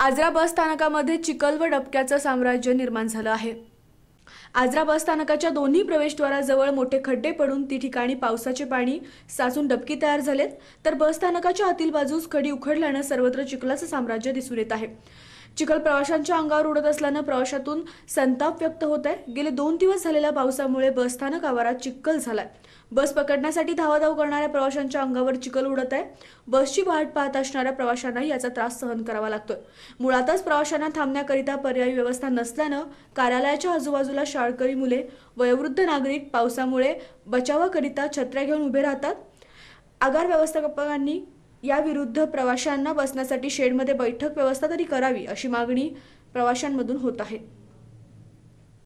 आजरा बस स्थानकामध्ये चिकल व डबक्याचं साम्राज्य निर्माण झालं आहे आजरा बस स्थानकाच्या दोन्ही प्रवेशद्वाराजवळ मोठे खड्डे पडून ती ठिकाणी पावसाचे पाणी साचून डबकी तयार झालेत तर बस स्थानकाच्या आतील बाजूस खडी उखडल्यानं सर्वत्र चिखलाचं साम्राज्य दिसून येत आहे चिखल प्रवाशांच्या अंगावर उडत असल्यानं प्रवाशातून संताप व्यक्त होत आहे गेले दोन दिवस झालेल्या पावसामुळे बस स्थानक आवारात चिखल झालाय बस पकडण्यासाठी धावाधाव करणाऱ्या प्रवाशांच्या अंगावर चिखल उडत आहे बसची वाट पाहत असणाऱ्या प्रवाशांनाही याचा त्रास सहन करावा लागतोय मुळातच प्रवाशांना थांबण्याकरिता पर्यायी व्यवस्था नसल्यानं कार्यालयाच्या आजूबाजूला शाळकरी मुले वयोवृद्ध नागरिक पावसामुळे बचावाकरिता छत्र्या घेऊन उभे राहतात आगार व्यवस्थापकांनी याविरुद्ध प्रवाशांना बसण्यासाठी शेडमध्ये बैठक व्यवस्था तरी करावी अशी मागणी प्रवाशांमधून होत आहे